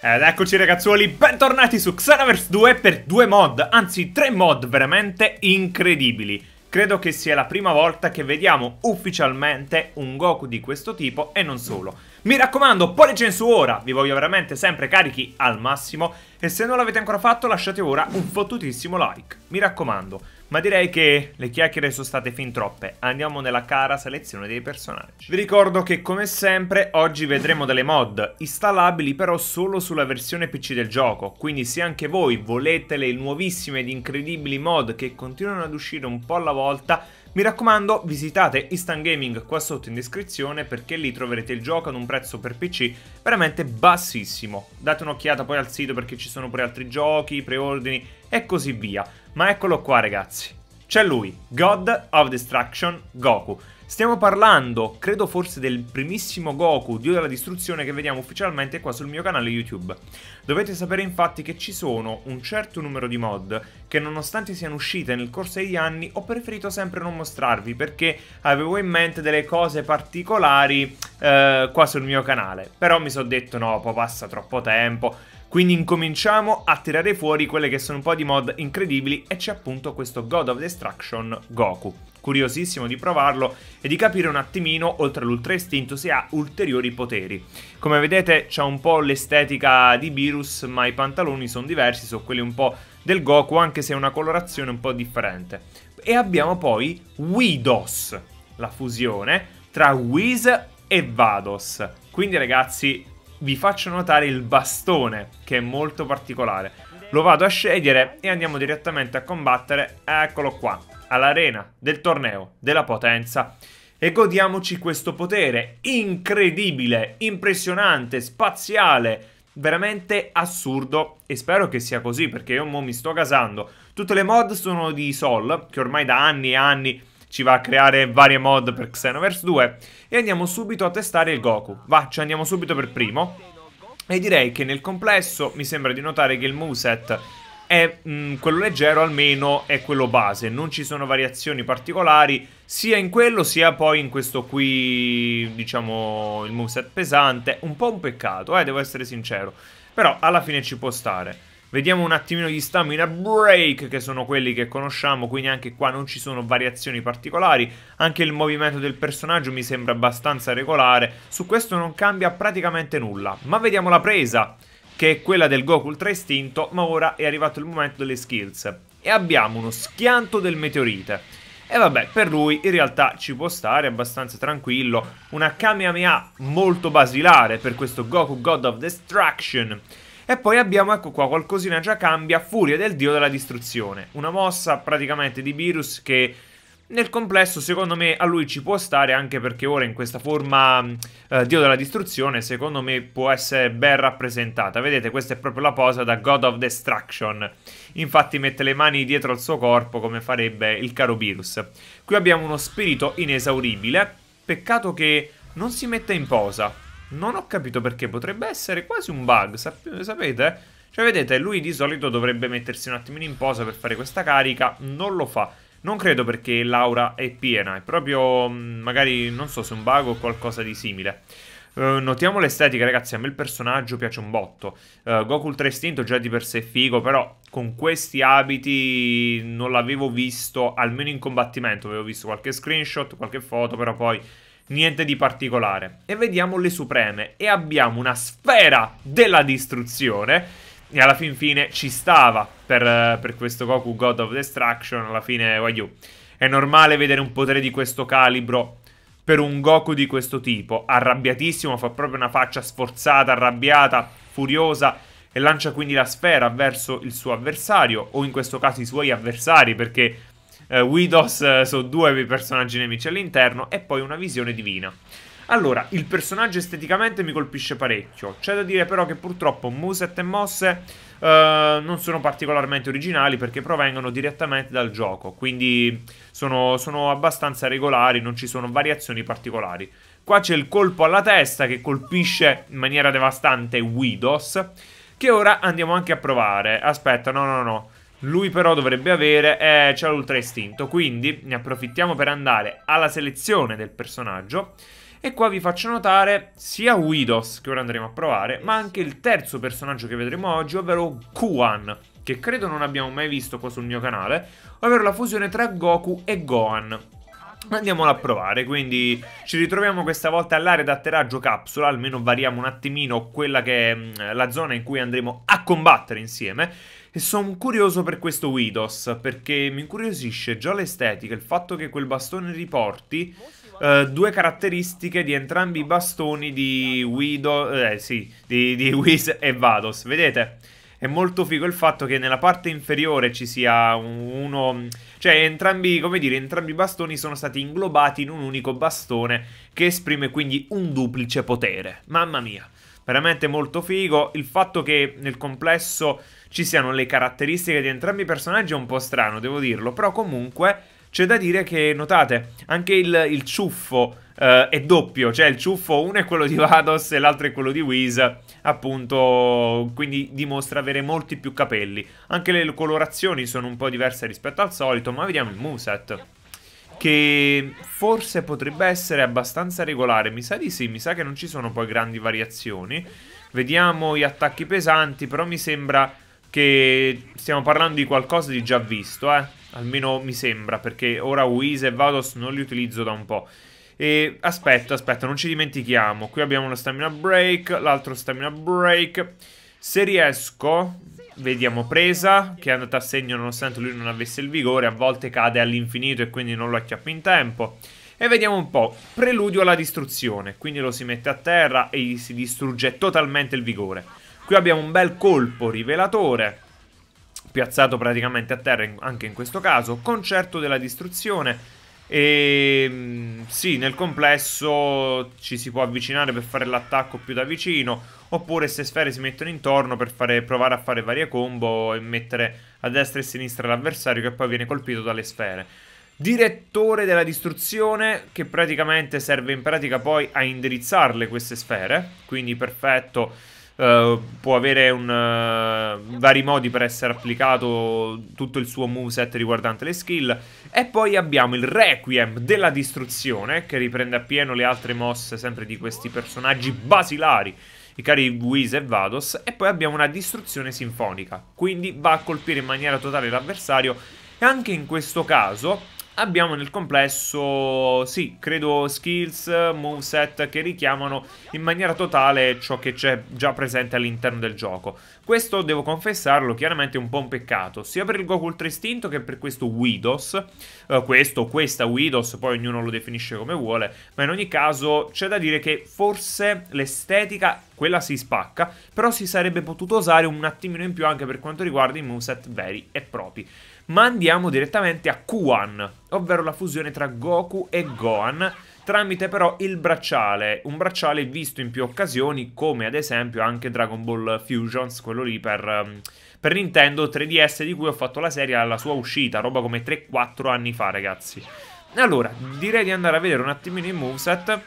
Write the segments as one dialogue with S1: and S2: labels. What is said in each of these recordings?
S1: Ed eccoci ragazzuoli, bentornati su Xenoverse 2 per due mod, anzi tre mod veramente incredibili. Credo che sia la prima volta che vediamo ufficialmente un Goku di questo tipo e non solo. Mi raccomando, pollice in su ora, vi voglio veramente sempre carichi al massimo e se non l'avete ancora fatto lasciate ora un fottutissimo like, mi raccomando. Ma direi che le chiacchiere sono state fin troppe, andiamo nella cara selezione dei personaggi. Vi ricordo che come sempre oggi vedremo delle mod, installabili però solo sulla versione PC del gioco, quindi se anche voi volete le nuovissime ed incredibili mod che continuano ad uscire un po' alla volta, mi raccomando, visitate Instant Gaming qua sotto in descrizione perché lì troverete il gioco ad un prezzo per PC veramente bassissimo. Date un'occhiata poi al sito perché ci sono pure altri giochi, preordini e così via. Ma eccolo qua ragazzi. C'è lui, God of Destruction Goku. Stiamo parlando, credo forse, del primissimo Goku, Dio della distruzione, che vediamo ufficialmente qua sul mio canale YouTube. Dovete sapere infatti che ci sono un certo numero di mod che nonostante siano uscite nel corso degli anni ho preferito sempre non mostrarvi perché avevo in mente delle cose particolari eh, qua sul mio canale. Però mi sono detto no, poi passa troppo tempo quindi incominciamo a tirare fuori quelle che sono un po' di mod incredibili e c'è appunto questo God of Destruction Goku. Curiosissimo di provarlo e di capire un attimino, oltre all'Ultra Istinto, se ha ulteriori poteri. Come vedete c'è un po' l'estetica di Virus, ma i pantaloni sono diversi, sono quelli un po' del Goku, anche se è una colorazione un po' differente. E abbiamo poi Widos, la fusione tra Whis e Vados. Quindi ragazzi, vi faccio notare il bastone, che è molto particolare. Lo vado a scegliere e andiamo direttamente a combattere, eccolo qua, all'arena del torneo della potenza. E godiamoci questo potere incredibile, impressionante, spaziale, veramente assurdo e spero che sia così perché io mo mi sto casando. Tutte le mod sono di Sol, che ormai da anni e anni ci va a creare varie mod per Xenoverse 2 e andiamo subito a testare il Goku. Va, ci andiamo subito per primo. E direi che nel complesso mi sembra di notare che il moveset è mh, mm, quello leggero almeno è quello base, non ci sono variazioni particolari sia in quello sia poi in questo qui, diciamo, il moveset pesante, un po' un peccato, eh, devo essere sincero, però alla fine ci può stare. Vediamo un attimino gli stamina break che sono quelli che conosciamo, quindi anche qua non ci sono variazioni particolari, anche il movimento del personaggio mi sembra abbastanza regolare, su questo non cambia praticamente nulla, ma vediamo la presa, che è quella del Goku Ultra Istinto, ma ora è arrivato il momento delle skills, e abbiamo uno schianto del meteorite. E vabbè, per lui in realtà ci può stare abbastanza tranquillo, una Kamehameha molto basilare per questo Goku God of Destruction, e poi abbiamo, ecco qua, qualcosina già cambia, Furia del Dio della Distruzione. Una mossa praticamente di Virus che nel complesso, secondo me, a lui ci può stare anche perché ora in questa forma eh, Dio della Distruzione, secondo me, può essere ben rappresentata. Vedete, questa è proprio la posa da God of Destruction. Infatti mette le mani dietro al suo corpo come farebbe il caro Virus. Qui abbiamo uno spirito inesauribile. Peccato che non si metta in posa. Non ho capito perché, potrebbe essere quasi un bug, sap sapete? Cioè vedete, lui di solito dovrebbe mettersi un attimino in posa per fare questa carica, non lo fa. Non credo perché l'aura è piena, è proprio mm, magari non so se un bug o qualcosa di simile. Uh, notiamo l'estetica, ragazzi. A me il personaggio piace un botto. Uh, Goku Ultra Istinto già di per sé è figo, però con questi abiti non l'avevo visto, almeno in combattimento. Avevo visto qualche screenshot, qualche foto, però poi niente di particolare. E vediamo le supreme e abbiamo una sfera della distruzione e alla fin fine ci stava per, per questo Goku God of Destruction, alla fine voglio, è normale vedere un potere di questo calibro per un Goku di questo tipo, arrabbiatissimo, fa proprio una faccia sforzata, arrabbiata, furiosa e lancia quindi la sfera verso il suo avversario o in questo caso i suoi avversari perché eh, Widows eh, sono due personaggi nemici all'interno e poi una visione divina. Allora, il personaggio esteticamente mi colpisce parecchio. C'è da dire però che purtroppo Muset e mosse eh, non sono particolarmente originali perché provengono direttamente dal gioco, quindi sono, sono abbastanza regolari, non ci sono variazioni particolari. Qua c'è il colpo alla testa che colpisce in maniera devastante Widows, che ora andiamo anche a provare. Aspetta, no, no, no. Lui però dovrebbe avere... Eh, c'è l'ultra istinto, quindi ne approfittiamo per andare alla selezione del personaggio. E qua vi faccio notare sia Widos, che ora andremo a provare, ma anche il terzo personaggio che vedremo oggi, ovvero Kuan, che credo non abbiamo mai visto qua sul mio canale, ovvero la fusione tra Goku e Gohan. Andiamola a provare, quindi ci ritroviamo questa volta all'area d'atterraggio capsula, almeno variamo un attimino quella che è mm, la zona in cui andremo a combattere insieme. E sono curioso per questo Widos, perché mi incuriosisce già l'estetica, il fatto che quel bastone riporti eh, due caratteristiche di entrambi i bastoni di Widos, eh sì, di, di Whis e Vados, vedete? è molto figo il fatto che nella parte inferiore ci sia uno... Cioè, entrambi, come dire, entrambi i bastoni sono stati inglobati in un unico bastone che esprime quindi un duplice potere. Mamma mia, veramente molto figo. Il fatto che nel complesso ci siano le caratteristiche di entrambi i personaggi è un po' strano, devo dirlo, però comunque c'è da dire che, notate, anche il, il ciuffo eh, è doppio, cioè il ciuffo uno è quello di Vados e l'altro è quello di Wiz, appunto, quindi dimostra avere molti più capelli. Anche le colorazioni sono un po' diverse rispetto al solito, ma vediamo il Muset che forse potrebbe essere abbastanza regolare. Mi sa di sì, mi sa che non ci sono poi grandi variazioni. Vediamo gli attacchi pesanti, però mi sembra che stiamo parlando di qualcosa di già visto, eh? Almeno mi sembra, perché ora Wiz e Vados non li utilizzo da un po'. E aspetta, aspetta, non ci dimentichiamo. Qui abbiamo uno stamina break, l'altro stamina break. Se riesco, vediamo presa, che è andata a segno nonostante lui non avesse il vigore. A volte cade all'infinito e quindi non lo acchiappa in tempo. E vediamo un po', preludio alla distruzione, quindi lo si mette a terra e gli si distrugge totalmente il vigore. Qui abbiamo un bel colpo rivelatore piazzato praticamente a terra anche in questo caso, concerto della distruzione e ehm, sì, nel complesso ci si può avvicinare per fare l'attacco più da vicino, oppure se sfere si mettono intorno per fare, provare a fare varie combo e mettere a destra e a sinistra l'avversario che poi viene colpito dalle sfere. Direttore della distruzione che praticamente serve in pratica poi a indirizzarle queste sfere, quindi perfetto eh, può avere un, uh, vari modi per essere applicato tutto il suo moveset riguardante le skill. E poi abbiamo il Requiem della distruzione, che riprende appieno le altre mosse sempre di questi personaggi basilari, i cari Wiz e Vados. E poi abbiamo una distruzione sinfonica, quindi va a colpire in maniera totale l'avversario. E anche in questo caso abbiamo nel complesso, sì, credo skills, moveset che richiamano in maniera totale ciò che c'è già presente all'interno del gioco. Questo, devo confessarlo, chiaramente è un po' un peccato, sia per il Goku Ultra Istinto che per questo Widos, uh, questo questa Widos, poi ognuno lo definisce come vuole, ma in ogni caso c'è da dire che forse l'estetica, quella si spacca, però si sarebbe potuto usare un attimino in più anche per quanto riguarda i moveset veri e propri ma andiamo direttamente a Kuan, ovvero la fusione tra Goku e Gohan, tramite però il bracciale, un bracciale visto in più occasioni come ad esempio anche Dragon Ball Fusions, quello lì per, um, per Nintendo 3DS di cui ho fatto la serie alla sua uscita, roba come 3-4 anni fa ragazzi. Allora, direi di andare a vedere un attimino il moveset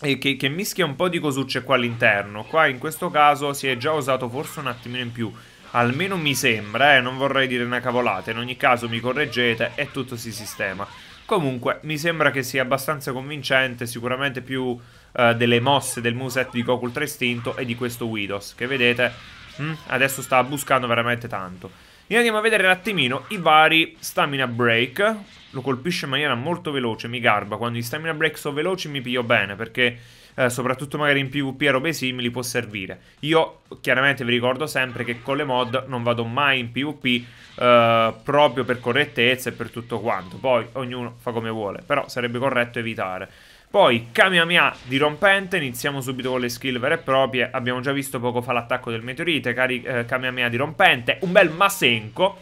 S1: e eh, che, che mischia un po' di cosucce qua all'interno. Qua in questo caso si è già usato forse un attimino in più Almeno mi sembra, eh, non vorrei dire una cavolata, in ogni caso mi correggete e tutto si sistema. Comunque, mi sembra che sia abbastanza convincente, sicuramente più eh, delle mosse del moveset di Goku Ultra Istinto e di questo Widos, che vedete mh, hm, adesso sta buscando veramente tanto. E andiamo a vedere un attimino i vari stamina break, lo colpisce in maniera molto veloce, mi garba, quando gli stamina break sono veloci mi piglio bene, perché eh, soprattutto magari in PvP e robe simili, può servire. Io chiaramente vi ricordo sempre che con le mod non vado mai in PvP eh, proprio per correttezza e per tutto quanto. Poi ognuno fa come vuole, però sarebbe corretto evitare. Poi Kamehameha di rompente, iniziamo subito con le skill vere e proprie, abbiamo già visto poco fa l'attacco del meteorite, cari eh, Kamehameha di rompente, un bel Masenko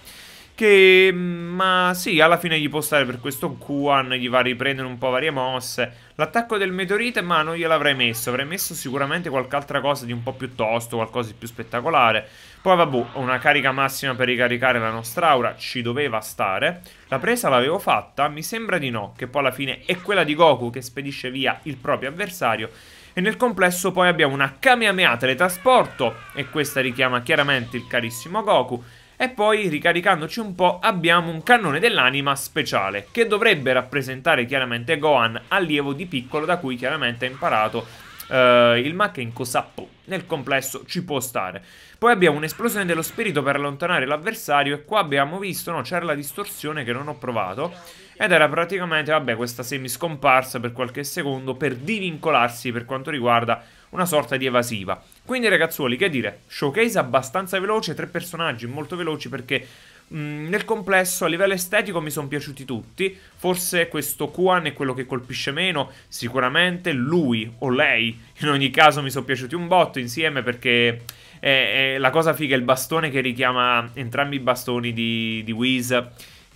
S1: che, mm, ma sì, alla fine gli può stare per questo Kuan, gli va a riprendere un po' varie mosse. L'attacco del meteorite, ma non gliel'avrei messo. Avrei messo sicuramente qualche altra cosa di un po' più tosto, qualcosa di più spettacolare. Poi vabbè, una carica massima per ricaricare la nostra aura ci doveva stare. La presa l'avevo fatta, mi sembra di no, che poi alla fine è quella di Goku che spedisce via il proprio avversario. E nel complesso poi abbiamo una Kamehameha teletrasporto, e questa richiama chiaramente il carissimo Goku e poi ricaricandoci un po' abbiamo un cannone dell'anima speciale che dovrebbe rappresentare chiaramente Gohan, allievo di piccolo da cui chiaramente ha imparato eh, il Makenko Sappo. Nel complesso ci può stare. Poi abbiamo un'esplosione dello spirito per allontanare l'avversario e qua abbiamo visto, no, c'era la distorsione che non ho provato ed era praticamente, vabbè, questa scomparsa per qualche secondo per divincolarsi per quanto riguarda una sorta di evasiva. Quindi ragazzuoli, che dire, showcase abbastanza veloce, tre personaggi molto veloci perché mh, nel complesso a livello estetico mi sono piaciuti tutti, forse questo Kuan è quello che colpisce meno, sicuramente lui o lei in ogni caso mi sono piaciuti un botto insieme perché è, è la cosa figa è il bastone che richiama entrambi i bastoni di, di Wiz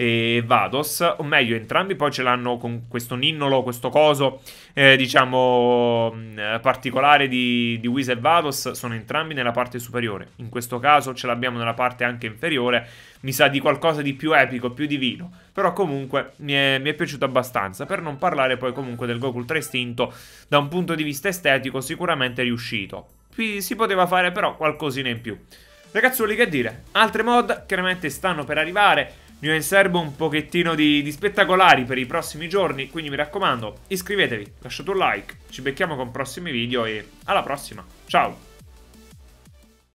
S1: e Vados, o meglio entrambi poi ce l'hanno con questo ninnolo, questo coso, eh, diciamo, mm, particolare di, di Whis e Vados, sono entrambi nella parte superiore, in questo caso ce l'abbiamo nella parte anche inferiore, mi sa di qualcosa di più epico, più divino, però comunque mi è, mi è piaciuto abbastanza, per non parlare poi comunque del Goku Ultra Istinto, da un punto di vista estetico sicuramente è riuscito, Qui si poteva fare però qualcosina in più. Ragazzuoli, che dire, altre mod chiaramente stanno per arrivare, ne ho in serbo un pochettino di, di spettacolari per i prossimi giorni, quindi mi raccomando, iscrivetevi, lasciate un like, ci becchiamo con prossimi video e alla prossima, ciao!